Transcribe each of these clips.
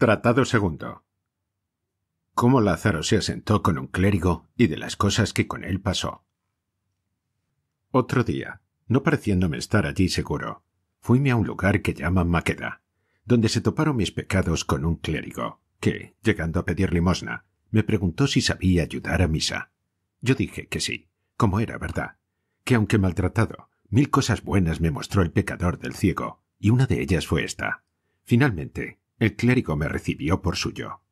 Tratado segundo. Cómo Lázaro se asentó con un clérigo y de las cosas que con él pasó. Otro día, no pareciéndome estar allí seguro, fuime a un lugar que llaman Maqueda, donde se toparon mis pecados con un clérigo, que, llegando a pedir limosna, me preguntó si sabía ayudar a misa. Yo dije que sí, como era verdad, que aunque maltratado, mil cosas buenas me mostró el pecador del ciego, y una de ellas fue esta. Finalmente, el clérigo me recibió por suyo.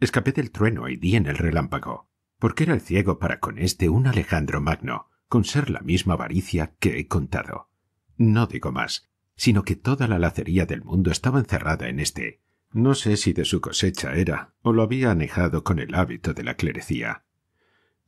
Escapé del trueno y di en el relámpago, porque era el ciego para con este un Alejandro Magno, con ser la misma avaricia que he contado. No digo más, sino que toda la lacería del mundo estaba encerrada en este. No sé si de su cosecha era, o lo había anejado con el hábito de la clerecía.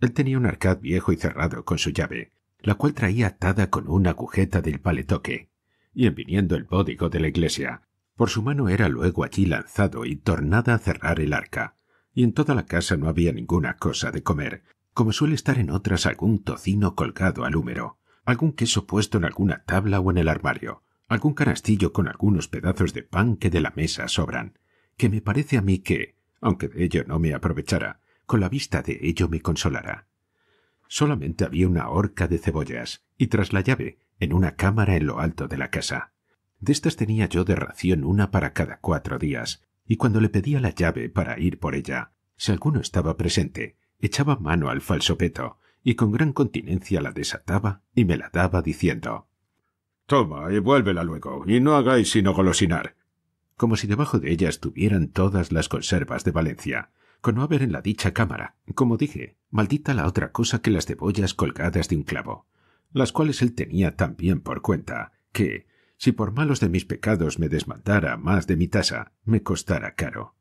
Él tenía un arcad viejo y cerrado con su llave, la cual traía atada con una agujeta del paletoque, y en viniendo el bódigo de la iglesia, por su mano era luego allí lanzado y tornada a cerrar el arca, y en toda la casa no había ninguna cosa de comer, como suele estar en otras algún tocino colgado al húmero, algún queso puesto en alguna tabla o en el armario, algún canastillo con algunos pedazos de pan que de la mesa sobran, que me parece a mí que, aunque de ello no me aprovechara, con la vista de ello me consolara. Solamente había una horca de cebollas, y tras la llave, en una cámara en lo alto de la casa. De estas tenía yo de ración una para cada cuatro días, y cuando le pedía la llave para ir por ella, si alguno estaba presente, echaba mano al falso peto, y con gran continencia la desataba y me la daba diciendo Toma y vuélvela luego, y no hagáis sino golosinar. Como si debajo de ella estuvieran todas las conservas de Valencia, con no haber en la dicha cámara, como dije, maldita la otra cosa que las cebollas colgadas de un clavo, las cuales él tenía tan bien por cuenta, que, si por malos de mis pecados me desmandara más de mi tasa, me costara caro.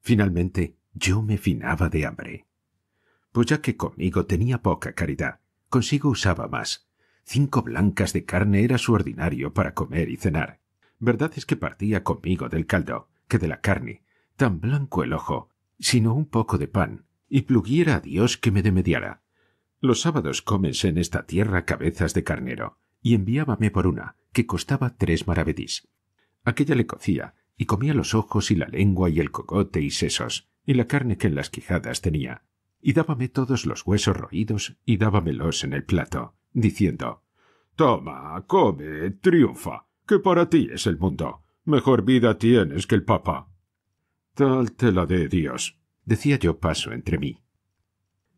Finalmente, yo me finaba de hambre. Pues ya que conmigo tenía poca caridad, consigo usaba más. Cinco blancas de carne era su ordinario para comer y cenar. Verdad es que partía conmigo del caldo, que de la carne, tan blanco el ojo, sino un poco de pan, y pluguiera a Dios que me demediara. Los sábados cómense en esta tierra cabezas de carnero, y enviábame por una, que costaba tres maravedís. Aquella le cocía, y comía los ojos y la lengua y el cogote y sesos, y la carne que en las quijadas tenía, y dábame todos los huesos roídos y dábamelos en el plato, diciendo Toma, come, triunfa, que para ti es el mundo. Mejor vida tienes que el papa. Tal te la dé Dios, decía yo paso entre mí.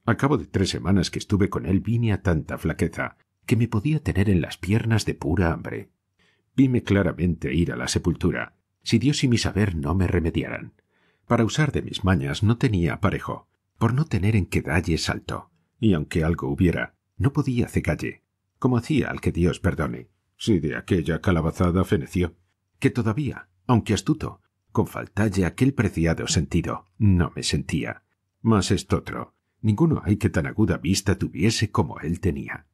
A cabo de tres semanas que estuve con él vine a tanta flaqueza que me podía tener en las piernas de pura hambre. Vime claramente ir a la sepultura, si Dios y mi saber no me remediaran. Para usar de mis mañas no tenía aparejo, por no tener en qué dalle salto, y aunque algo hubiera, no podía cegalle como hacía al que Dios perdone, si de aquella calabazada feneció, que todavía, aunque astuto, con faltalle aquel preciado sentido, no me sentía. Mas estotro, ninguno hay que tan aguda vista tuviese como él tenía.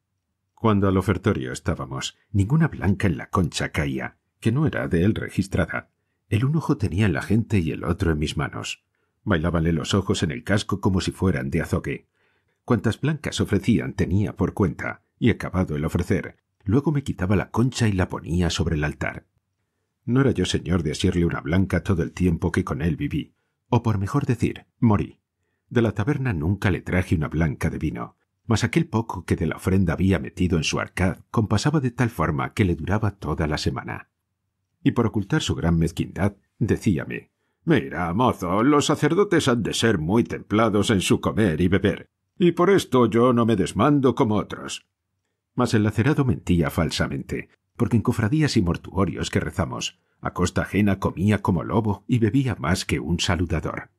Cuando al ofertorio estábamos, ninguna blanca en la concha caía, que no era de él registrada. El un ojo tenía en la gente y el otro en mis manos. Bailábanle los ojos en el casco como si fueran de azogue. Cuantas blancas ofrecían tenía por cuenta, y acabado el ofrecer, luego me quitaba la concha y la ponía sobre el altar. No era yo señor de asirle una blanca todo el tiempo que con él viví, o por mejor decir, morí. De la taberna nunca le traje una blanca de vino mas aquel poco que de la ofrenda había metido en su arcad compasaba de tal forma que le duraba toda la semana. Y por ocultar su gran mezquindad, decíame Mira, mozo, los sacerdotes han de ser muy templados en su comer y beber, y por esto yo no me desmando como otros. Mas el lacerado mentía falsamente, porque en cofradías y mortuorios que rezamos, a costa ajena comía como lobo y bebía más que un saludador.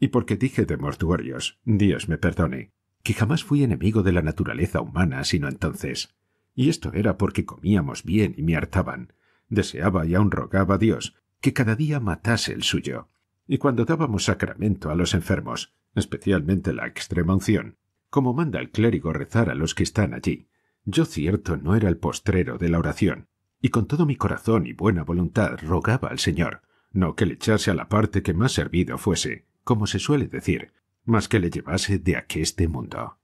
Y porque dije de mortuorios, Dios me perdone, que jamás fui enemigo de la naturaleza humana sino entonces, y esto era porque comíamos bien y me hartaban. Deseaba y aun rogaba a Dios que cada día matase el suyo. Y cuando dábamos sacramento a los enfermos, especialmente la extrema unción, como manda el clérigo rezar a los que están allí, yo cierto no era el postrero de la oración, y con todo mi corazón y buena voluntad rogaba al Señor, no que le echase a la parte que más servido fuese, como se suele decir, más que le llevase de aqueste mundo.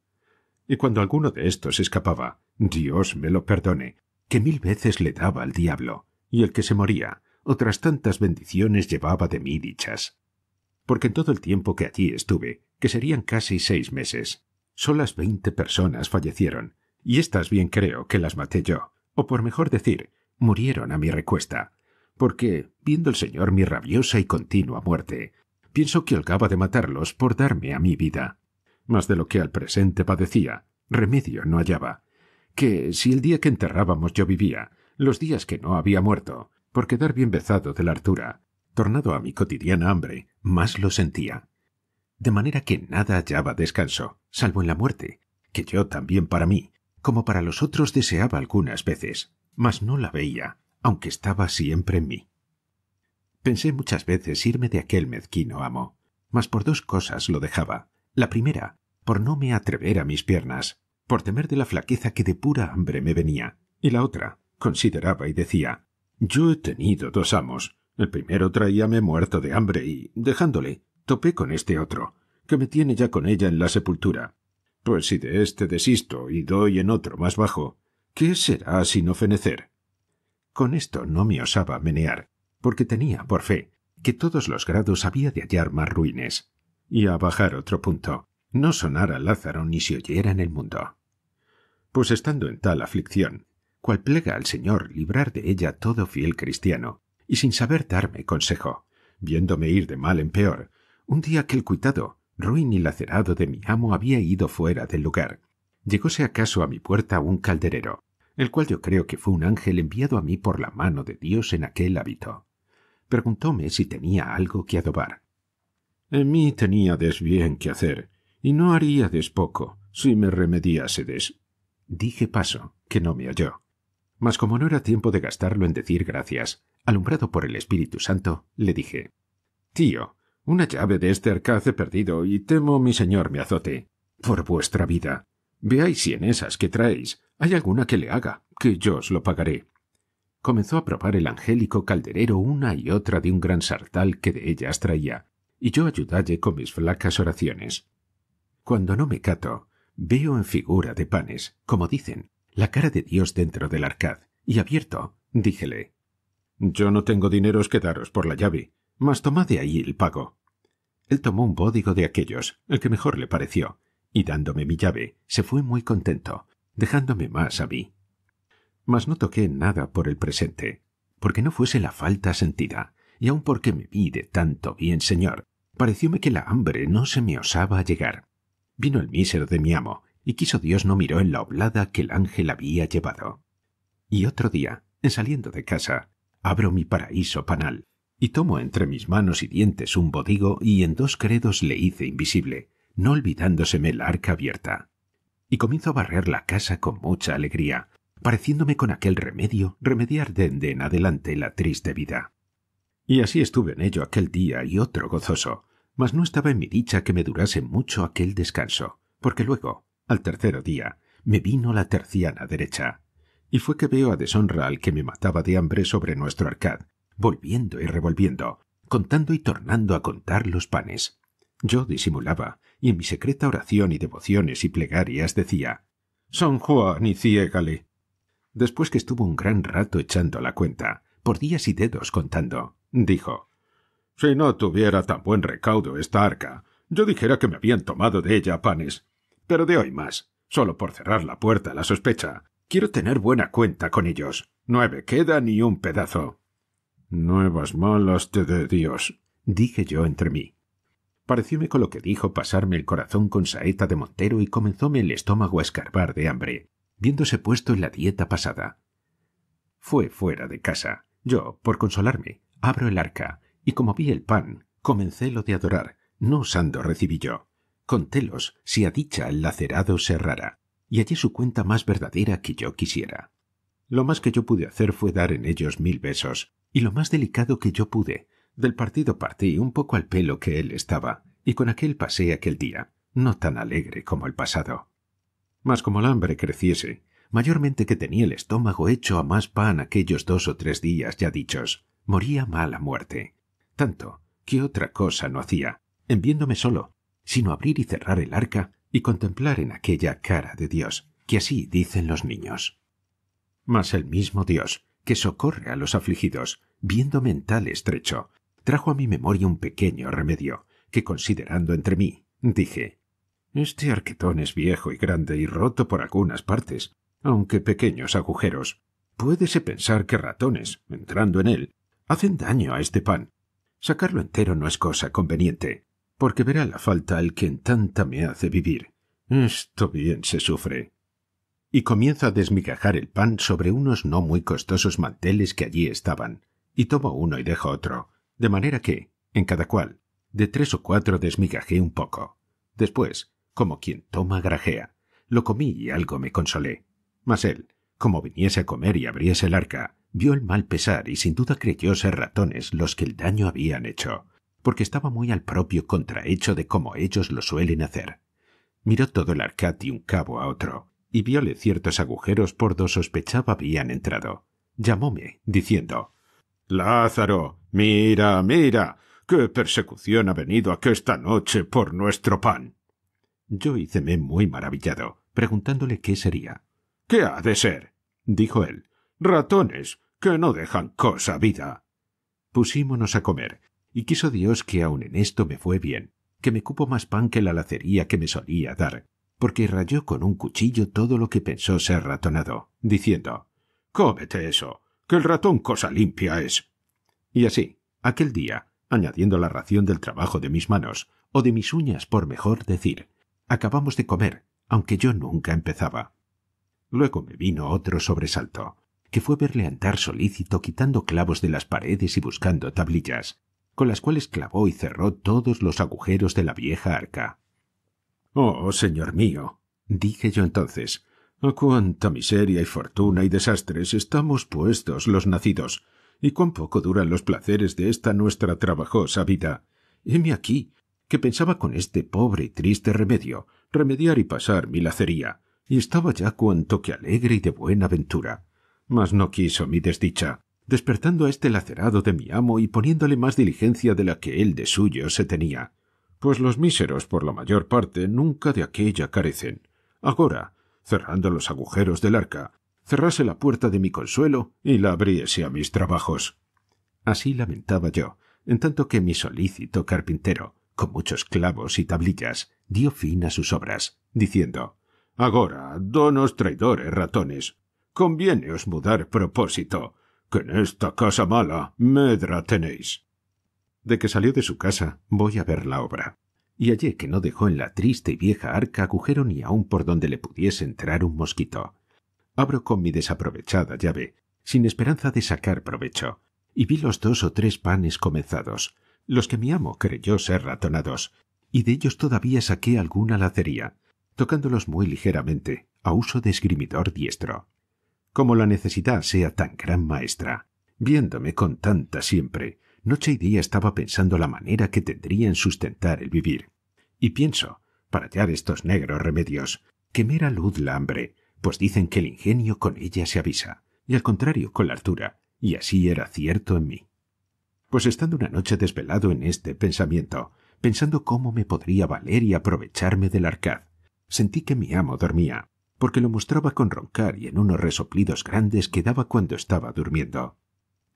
Y cuando alguno de estos escapaba, Dios me lo perdone, que mil veces le daba al diablo, y el que se moría, otras tantas bendiciones llevaba de mí dichas. Porque en todo el tiempo que allí estuve, que serían casi seis meses, solas veinte personas fallecieron, y estas bien creo que las maté yo, o por mejor decir, murieron a mi recuesta, porque, viendo el Señor mi rabiosa y continua muerte, pienso que holgaba de matarlos por darme a mi vida. Más de lo que al presente padecía, remedio no hallaba. Que si el día que enterrábamos yo vivía, los días que no había muerto, por quedar bien besado de la hartura, tornado a mi cotidiana hambre, más lo sentía. De manera que nada hallaba descanso, salvo en la muerte, que yo también para mí, como para los otros deseaba algunas veces, mas no la veía, aunque estaba siempre en mí. Pensé muchas veces irme de aquel mezquino amo, mas por dos cosas lo dejaba. La primera, por no me atrever a mis piernas, por temer de la flaqueza que de pura hambre me venía, y la otra, consideraba y decía Yo he tenido dos amos. El primero traíame muerto de hambre y, dejándole, topé con este otro, que me tiene ya con ella en la sepultura. Pues si de este desisto y doy en otro más bajo, ¿qué será sino fenecer? Con esto no me osaba menear, porque tenía por fe que todos los grados había de hallar más ruines, y a bajar otro punto, no sonara Lázaro ni se oyera en el mundo. Pues estando en tal aflicción, cual plega al Señor librar de ella todo fiel cristiano, y sin saber darme consejo, viéndome ir de mal en peor, un día que el cuitado, ruin y lacerado de mi amo había ido fuera del lugar, llegóse acaso a mi puerta un calderero, el cual yo creo que fue un ángel enviado a mí por la mano de Dios en aquel hábito. Preguntóme si tenía algo que adobar. En mí teníades bien que hacer, y no haríades poco si me remediásedes. Dije paso, que no me oyó. Mas como no era tiempo de gastarlo en decir gracias, alumbrado por el Espíritu Santo, le dije Tío, una llave de este arcaz he perdido y temo mi señor me azote. Por vuestra vida. Veáis si en esas que traéis hay alguna que le haga, que yo os lo pagaré comenzó a probar el angélico calderero una y otra de un gran sartal que de ellas traía, y yo ayudalle con mis flacas oraciones. Cuando no me cato, veo en figura de panes, como dicen, la cara de Dios dentro del arcad, y abierto, díjele. Yo no tengo dineros que daros por la llave, mas tomad de ahí el pago. Él tomó un bódigo de aquellos, el que mejor le pareció, y dándome mi llave, se fue muy contento, dejándome más a mí mas no toqué nada por el presente, porque no fuese la falta sentida, y aun porque me vi de tanto bien señor, parecióme que la hambre no se me osaba llegar. Vino el mísero de mi amo, y quiso Dios no miró en la oblada que el ángel había llevado. Y otro día, en saliendo de casa, abro mi paraíso panal, y tomo entre mis manos y dientes un bodigo y en dos credos le hice invisible, no olvidándoseme la arca abierta. Y comienzo a barrer la casa con mucha alegría, pareciéndome con aquel remedio remediar dende en, adelante la triste vida. Y así estuve en ello aquel día y otro gozoso, mas no estaba en mi dicha que me durase mucho aquel descanso, porque luego, al tercero día, me vino la terciana derecha, y fue que veo a deshonra al que me mataba de hambre sobre nuestro arcad, volviendo y revolviendo, contando y tornando a contar los panes. Yo disimulaba, y en mi secreta oración y devociones y plegarias decía «Son Juan y ciegale», después que estuvo un gran rato echando la cuenta, por días y dedos contando, dijo Si no tuviera tan buen recaudo esta arca, yo dijera que me habían tomado de ella panes. Pero de hoy más, solo por cerrar la puerta a la sospecha, quiero tener buena cuenta con ellos. Nueve queda ni un pedazo. Nuevas malas te dé Dios, dije yo entre mí. Parecióme con lo que dijo pasarme el corazón con saeta de montero y comenzóme el estómago a escarbar de hambre, viéndose puesto en la dieta pasada. Fue fuera de casa. Yo, por consolarme, abro el arca, y como vi el pan, comencé lo de adorar, no osando recibí yo. Contélos, si a dicha el lacerado cerrara y hallé su cuenta más verdadera que yo quisiera. Lo más que yo pude hacer fue dar en ellos mil besos, y lo más delicado que yo pude, del partido partí un poco al pelo que él estaba, y con aquel pasé aquel día, no tan alegre como el pasado mas como el hambre creciese, mayormente que tenía el estómago hecho a más pan aquellos dos o tres días ya dichos, moría mala muerte. Tanto que otra cosa no hacía, en viéndome solo, sino abrir y cerrar el arca y contemplar en aquella cara de Dios, que así dicen los niños. Mas el mismo Dios, que socorre a los afligidos, viéndome en tal estrecho, trajo a mi memoria un pequeño remedio, que considerando entre mí, dije, este arquetón es viejo y grande y roto por algunas partes, aunque pequeños agujeros. Puédese pensar que ratones, entrando en él, hacen daño a este pan. Sacarlo entero no es cosa conveniente, porque verá la falta al quien tanta me hace vivir. Esto bien se sufre. Y comienza a desmigajar el pan sobre unos no muy costosos manteles que allí estaban, y tomo uno y dejo otro, de manera que, en cada cual, de tres o cuatro desmigajé un poco. Después, como quien toma grajea. Lo comí y algo me consolé. Mas él, como viniese a comer y abriese el arca, vio el mal pesar y sin duda creyó ser ratones los que el daño habían hecho, porque estaba muy al propio contrahecho de como ellos lo suelen hacer. Miró todo el arca de un cabo a otro, y viole ciertos agujeros por dos sospechaba habían entrado. Llamóme, diciendo Lázaro, mira, mira, qué persecución ha venido aquí esta noche por nuestro pan. Yo híceme muy maravillado, preguntándole qué sería. ¿Qué ha de ser? dijo él. Ratones, que no dejan cosa vida. Pusímonos a comer, y quiso Dios que aun en esto me fue bien, que me cupo más pan que la lacería que me solía dar, porque rayó con un cuchillo todo lo que pensó ser ratonado, diciendo Cómete eso, que el ratón cosa limpia es. Y así, aquel día, añadiendo la ración del trabajo de mis manos, o de mis uñas por mejor decir, Acabamos de comer, aunque yo nunca empezaba. Luego me vino otro sobresalto, que fue verle andar solícito quitando clavos de las paredes y buscando tablillas, con las cuales clavó y cerró todos los agujeros de la vieja arca. Oh, señor mío, dije yo entonces, a cuánta miseria y fortuna y desastres estamos puestos los nacidos, y cuán poco duran los placeres de esta nuestra trabajosa vida. Heme aquí, que pensaba con este pobre y triste remedio remediar y pasar mi lacería, y estaba ya cuanto que alegre y de buena ventura. Mas no quiso mi desdicha, despertando a este lacerado de mi amo y poniéndole más diligencia de la que él de suyo se tenía, pues los míseros por la mayor parte nunca de aquella carecen. Ahora, cerrando los agujeros del arca, cerrase la puerta de mi consuelo y la abriese a mis trabajos. Así lamentaba yo, en tanto que mi solícito carpintero, con muchos clavos y tablillas, dio fin a sus obras, diciendo Agora, donos traidores ratones, os mudar propósito, que en esta casa mala medra tenéis. De que salió de su casa, voy a ver la obra y hallé que no dejó en la triste y vieja arca agujero ni aun por donde le pudiese entrar un mosquito. Abro con mi desaprovechada llave, sin esperanza de sacar provecho, y vi los dos o tres panes comenzados, los que mi amo creyó ser ratonados, y de ellos todavía saqué alguna lacería, tocándolos muy ligeramente, a uso de esgrimidor diestro. Como la necesidad sea tan gran maestra, viéndome con tanta siempre, noche y día estaba pensando la manera que tendría en sustentar el vivir. Y pienso, para hallar estos negros remedios, que mera luz la hambre, pues dicen que el ingenio con ella se avisa, y al contrario con la altura, y así era cierto en mí. Pues estando una noche desvelado en este pensamiento, pensando cómo me podría valer y aprovecharme del arcad, sentí que mi amo dormía, porque lo mostraba con roncar y en unos resoplidos grandes que daba cuando estaba durmiendo.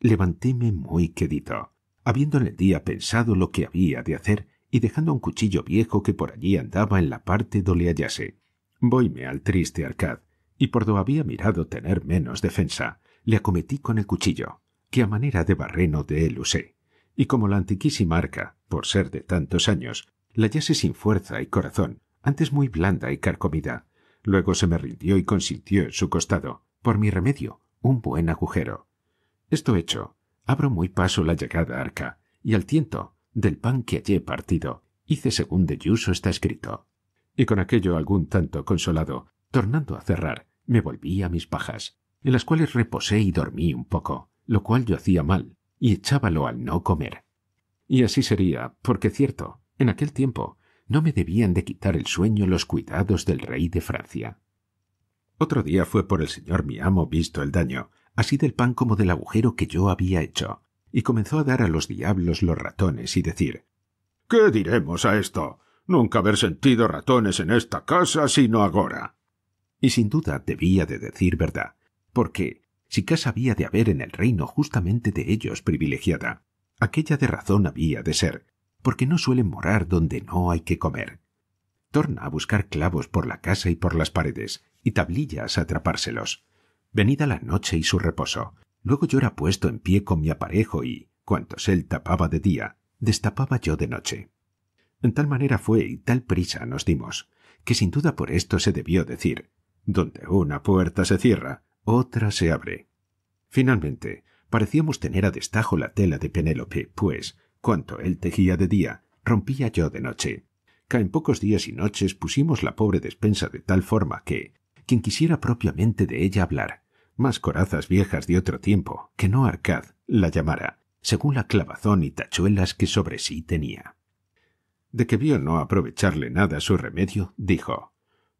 Levantéme muy quedito, habiendo en el día pensado lo que había de hacer y dejando un cuchillo viejo que por allí andaba en la parte donde le hallase. Voyme al triste arcad, y por do había mirado tener menos defensa, le acometí con el cuchillo, que a manera de barreno de él usé, y como la antiquísima arca, por ser de tantos años, la hallase sin fuerza y corazón, antes muy blanda y carcomida, luego se me rindió y consintió en su costado, por mi remedio, un buen agujero. Esto hecho, abro muy paso la llegada arca, y al tiento, del pan que hallé partido, hice según de Yuso está escrito. Y con aquello algún tanto consolado, tornando a cerrar, me volví a mis pajas, en las cuales reposé y dormí un poco, lo cual yo hacía mal, y echábalo al no comer. Y así sería, porque cierto, en aquel tiempo no me debían de quitar el sueño los cuidados del rey de Francia. Otro día fue por el señor mi amo visto el daño, así del pan como del agujero que yo había hecho, y comenzó a dar a los diablos los ratones y decir ¿Qué diremos a esto? Nunca haber sentido ratones en esta casa sino agora. Y sin duda debía de decir verdad, porque si casa había de haber en el reino justamente de ellos privilegiada, aquella de razón había de ser, porque no suelen morar donde no hay que comer. Torna a buscar clavos por la casa y por las paredes, y tablillas a atrapárselos. Venida la noche y su reposo, luego yo era puesto en pie con mi aparejo y, cuantos él tapaba de día, destapaba yo de noche. En tal manera fue y tal prisa nos dimos, que sin duda por esto se debió decir, donde una puerta se cierra, otra se abre. Finalmente, parecíamos tener a destajo la tela de Penélope, pues, cuanto él tejía de día, rompía yo de noche. Caen en pocos días y noches pusimos la pobre despensa de tal forma que, quien quisiera propiamente de ella hablar, más corazas viejas de otro tiempo, que no arcad, la llamara, según la clavazón y tachuelas que sobre sí tenía. De que vio no aprovecharle nada su remedio, dijo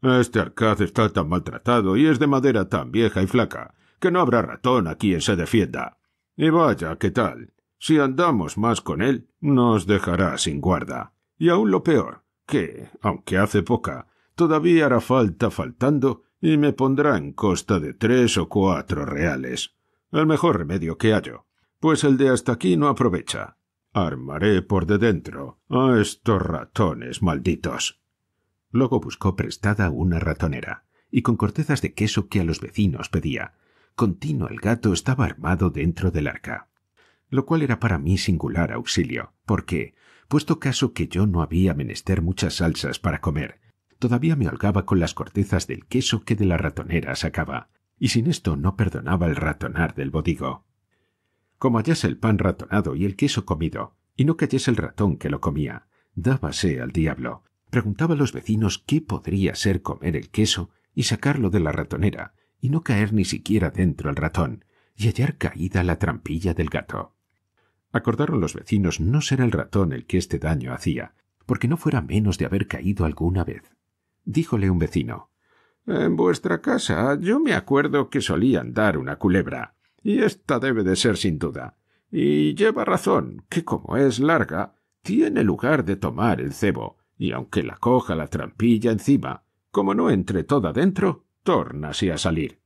este arcaz está tan maltratado y es de madera tan vieja y flaca que no habrá ratón a quien se defienda. Y vaya, ¿qué tal? Si andamos más con él, nos dejará sin guarda. Y aún lo peor, que, aunque hace poca, todavía hará falta faltando y me pondrá en costa de tres o cuatro reales. El mejor remedio que hallo, pues el de hasta aquí no aprovecha. Armaré por de dentro a estos ratones malditos. Luego buscó prestada una ratonera, y con cortezas de queso que a los vecinos pedía. Contino el gato estaba armado dentro del arca. Lo cual era para mí singular auxilio, porque, puesto caso que yo no había menester muchas salsas para comer, todavía me holgaba con las cortezas del queso que de la ratonera sacaba, y sin esto no perdonaba el ratonar del bodigo. Como hallase el pan ratonado y el queso comido, y no cayese el ratón que lo comía, dábase al diablo, Preguntaba a los vecinos qué podría ser comer el queso y sacarlo de la ratonera, y no caer ni siquiera dentro el ratón, y hallar caída la trampilla del gato. Acordaron los vecinos no ser el ratón el que este daño hacía, porque no fuera menos de haber caído alguna vez. Díjole un vecino En vuestra casa yo me acuerdo que solían dar una culebra, y esta debe de ser sin duda. Y lleva razón, que como es larga, tiene lugar de tomar el cebo, y aunque la coja la trampilla encima, como no entre toda dentro, tórnase a salir.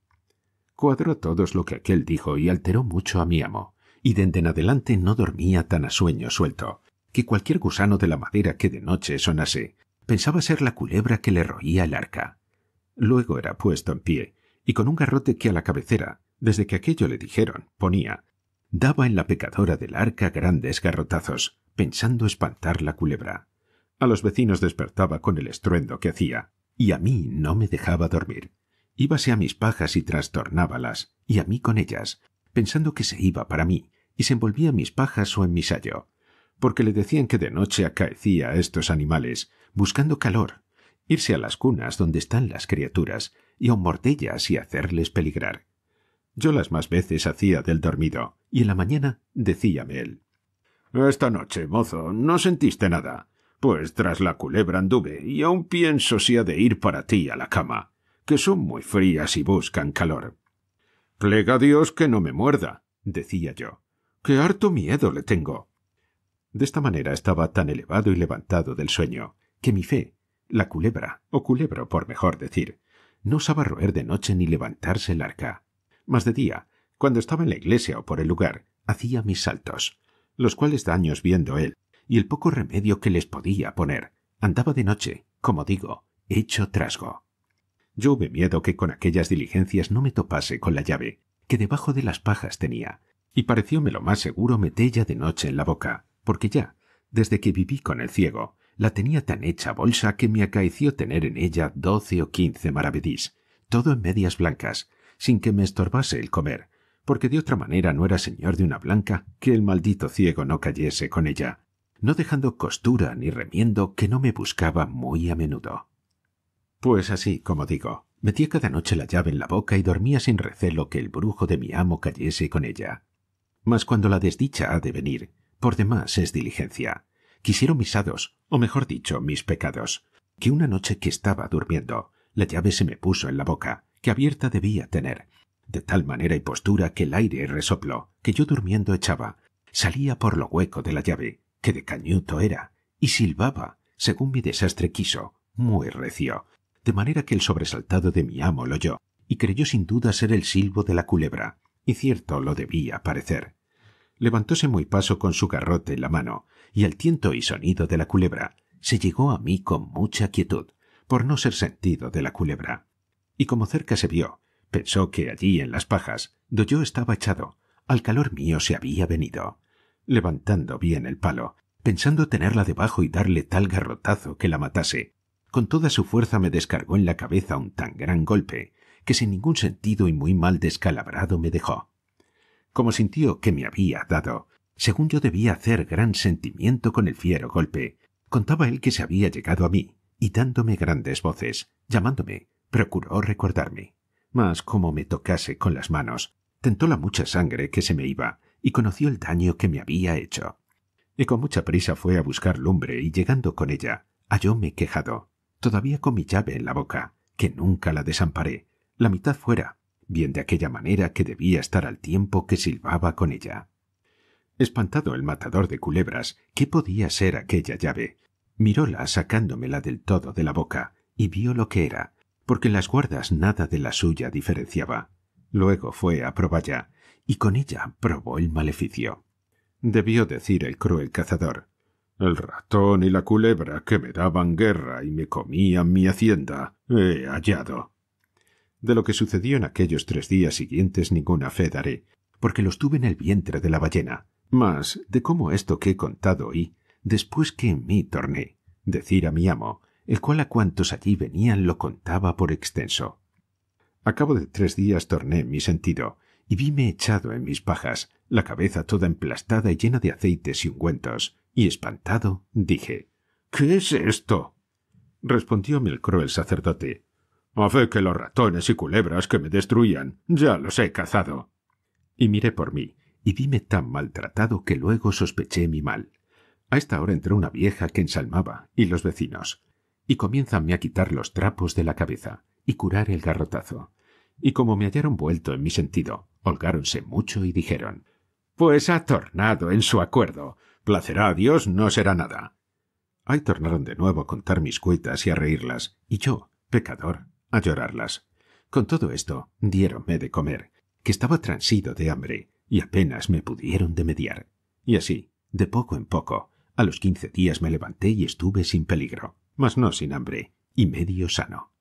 Cuadró todos lo que aquel dijo y alteró mucho a mi amo, y desde en adelante no dormía tan a sueño suelto, que cualquier gusano de la madera que de noche sonase pensaba ser la culebra que le roía el arca. Luego era puesto en pie, y con un garrote que a la cabecera, desde que aquello le dijeron, ponía, daba en la pecadora del arca grandes garrotazos, pensando espantar la culebra. A los vecinos despertaba con el estruendo que hacía, y a mí no me dejaba dormir. Íbase a mis pajas y trastornábalas, y a mí con ellas, pensando que se iba para mí, y se envolvía en mis pajas o en mi sayo, porque le decían que de noche acaecía a estos animales, buscando calor, irse a las cunas donde están las criaturas, y aun mordellas y hacerles peligrar. Yo las más veces hacía del dormido, y en la mañana decíame él. Esta noche, mozo, no sentiste nada. Pues tras la culebra anduve, y aún pienso si ha de ir para ti a la cama, que son muy frías y buscan calor. Plega Dios que no me muerda, decía yo, ¡Qué harto miedo le tengo. De esta manera estaba tan elevado y levantado del sueño, que mi fe, la culebra, o culebro por mejor decir, no osaba roer de noche ni levantarse el arca. Mas de día, cuando estaba en la iglesia o por el lugar, hacía mis saltos, los cuales daños viendo él, y el poco remedio que les podía poner. Andaba de noche, como digo, hecho trasgo. Yo hube miedo que con aquellas diligencias no me topase con la llave, que debajo de las pajas tenía, y parecióme lo más seguro metella de noche en la boca, porque ya, desde que viví con el ciego, la tenía tan hecha bolsa que me acaeció tener en ella doce o quince maravedís, todo en medias blancas, sin que me estorbase el comer, porque de otra manera no era señor de una blanca que el maldito ciego no cayese con ella, no dejando costura ni remiendo que no me buscaba muy a menudo. Pues así, como digo, metía cada noche la llave en la boca y dormía sin recelo que el brujo de mi amo cayese con ella. Mas cuando la desdicha ha de venir, por demás es diligencia. Quisieron mis hados, o mejor dicho, mis pecados, que una noche que estaba durmiendo, la llave se me puso en la boca, que abierta debía tener, de tal manera y postura que el aire y resopló, que yo durmiendo echaba, salía por lo hueco de la llave, de cañuto era, y silbaba, según mi desastre quiso, muy recio, de manera que el sobresaltado de mi amo lo oyó, y creyó sin duda ser el silbo de la culebra, y cierto lo debía parecer. Levantóse muy paso con su garrote en la mano, y al tiento y sonido de la culebra se llegó a mí con mucha quietud, por no ser sentido de la culebra. Y como cerca se vio, pensó que allí en las pajas, do yo estaba echado, al calor mío se había venido levantando bien el palo, pensando tenerla debajo y darle tal garrotazo que la matase. Con toda su fuerza me descargó en la cabeza un tan gran golpe, que sin ningún sentido y muy mal descalabrado me dejó. Como sintió que me había dado, según yo debía hacer gran sentimiento con el fiero golpe, contaba él que se había llegado a mí, y dándome grandes voces, llamándome, procuró recordarme. Mas como me tocase con las manos, tentó la mucha sangre que se me iba, y conoció el daño que me había hecho. Y con mucha prisa fue a buscar lumbre y llegando con ella, hallóme quejado, todavía con mi llave en la boca, que nunca la desamparé, la mitad fuera, bien de aquella manera que debía estar al tiempo que silbaba con ella. Espantado el matador de culebras, ¿qué podía ser aquella llave? Miróla sacándomela del todo de la boca, y vio lo que era, porque las guardas nada de la suya diferenciaba. Luego fue a Proballa y con ella probó el maleficio. Debió decir el cruel cazador. El ratón y la culebra que me daban guerra y me comían mi hacienda he hallado. De lo que sucedió en aquellos tres días siguientes ninguna fe daré, porque los tuve en el vientre de la ballena, mas de cómo esto que he contado y, después que en mí torné, decir a mi amo, el cual a cuantos allí venían lo contaba por extenso. A cabo de tres días torné mi sentido, y vime echado en mis pajas, la cabeza toda emplastada y llena de aceites y ungüentos, y espantado dije ¿Qué es esto? respondióme el cruel sacerdote. A fe que los ratones y culebras que me destruían ya los he cazado. Y miré por mí, y vime tan maltratado que luego sospeché mi mal. A esta hora entró una vieja que ensalmaba, y los vecinos, y comiénzanme a quitar los trapos de la cabeza, y curar el garrotazo, y como me hallaron vuelto en mi sentido, holgáronse mucho y dijeron Pues ha tornado en su acuerdo. Placerá a Dios no será nada. Ahí tornaron de nuevo a contar mis cuentas y a reírlas, y yo, pecador, a llorarlas. Con todo esto, diéronme de comer, que estaba transido de hambre, y apenas me pudieron de mediar. Y así, de poco en poco, a los quince días me levanté y estuve sin peligro, mas no sin hambre, y medio sano.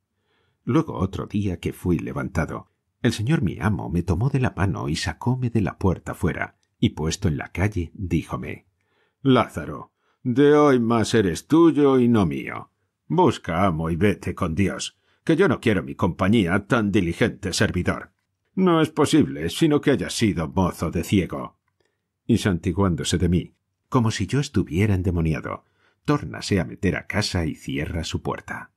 Luego otro día que fui levantado, el señor mi amo me tomó de la mano y sacóme de la puerta fuera, y puesto en la calle, díjome Lázaro, de hoy más eres tuyo y no mío. Busca amo y vete con Dios, que yo no quiero mi compañía tan diligente servidor. No es posible, sino que haya sido mozo de ciego. Y santiguándose de mí, como si yo estuviera endemoniado, tórnase a meter a casa y cierra su puerta.